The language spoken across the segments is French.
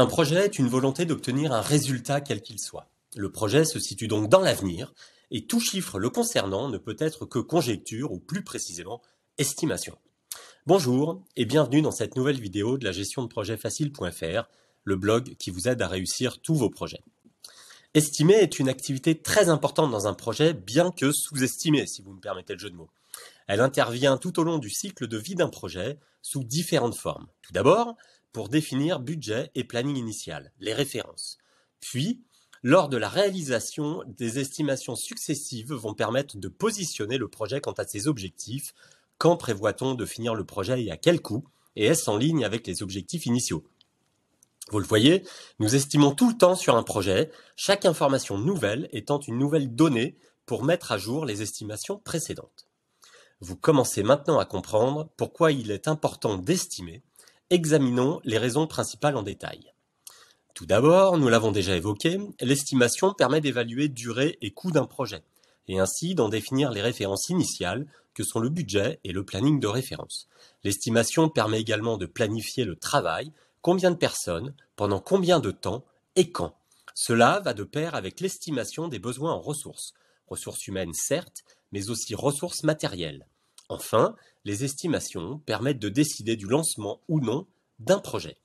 Un projet est une volonté d'obtenir un résultat quel qu'il soit. Le projet se situe donc dans l'avenir, et tout chiffre le concernant ne peut être que conjecture ou plus précisément estimation. Bonjour et bienvenue dans cette nouvelle vidéo de la gestion de projet facile.fr, le blog qui vous aide à réussir tous vos projets. Estimer est une activité très importante dans un projet, bien que sous-estimée, si vous me permettez le jeu de mots. Elle intervient tout au long du cycle de vie d'un projet sous différentes formes. Tout d'abord, pour définir budget et planning initial, les références. Puis, lors de la réalisation, des estimations successives vont permettre de positionner le projet quant à ses objectifs. Quand prévoit-on de finir le projet et à quel coût Et est-ce en ligne avec les objectifs initiaux Vous le voyez, nous estimons tout le temps sur un projet, chaque information nouvelle étant une nouvelle donnée pour mettre à jour les estimations précédentes. Vous commencez maintenant à comprendre pourquoi il est important d'estimer Examinons les raisons principales en détail. Tout d'abord, nous l'avons déjà évoqué, l'estimation permet d'évaluer durée et coût d'un projet, et ainsi d'en définir les références initiales, que sont le budget et le planning de référence. L'estimation permet également de planifier le travail, combien de personnes, pendant combien de temps et quand. Cela va de pair avec l'estimation des besoins en ressources, ressources humaines certes, mais aussi ressources matérielles. Enfin, les estimations permettent de décider du lancement ou non d'un projet.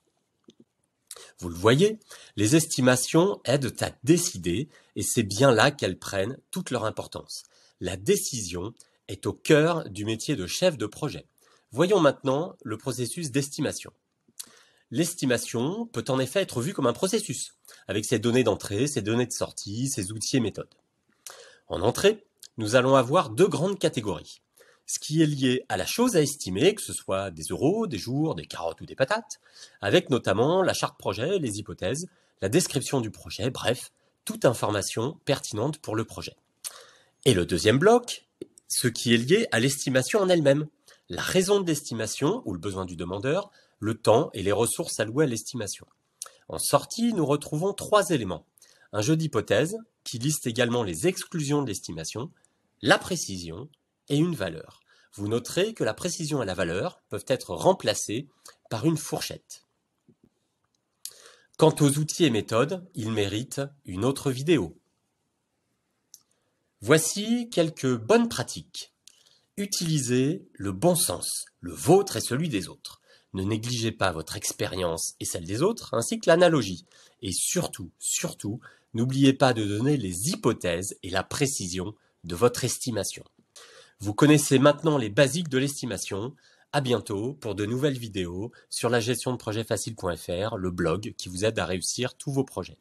Vous le voyez, les estimations aident à décider et c'est bien là qu'elles prennent toute leur importance. La décision est au cœur du métier de chef de projet. Voyons maintenant le processus d'estimation. L'estimation peut en effet être vue comme un processus, avec ses données d'entrée, ses données de sortie, ses outils et méthodes. En entrée, nous allons avoir deux grandes catégories ce qui est lié à la chose à estimer, que ce soit des euros, des jours, des carottes ou des patates, avec notamment la charte projet, les hypothèses, la description du projet, bref, toute information pertinente pour le projet. Et le deuxième bloc, ce qui est lié à l'estimation en elle-même, la raison d'estimation ou le besoin du demandeur, le temps et les ressources allouées à l'estimation. En sortie, nous retrouvons trois éléments. Un jeu d'hypothèses qui liste également les exclusions de l'estimation, la précision et une valeur. Vous noterez que la précision et la valeur peuvent être remplacées par une fourchette. Quant aux outils et méthodes, ils méritent une autre vidéo. Voici quelques bonnes pratiques. Utilisez le bon sens, le vôtre et celui des autres. Ne négligez pas votre expérience et celle des autres, ainsi que l'analogie. Et surtout, surtout, n'oubliez pas de donner les hypothèses et la précision de votre estimation. Vous connaissez maintenant les basiques de l'estimation. À bientôt pour de nouvelles vidéos sur la gestion de projet facile.fr, le blog qui vous aide à réussir tous vos projets.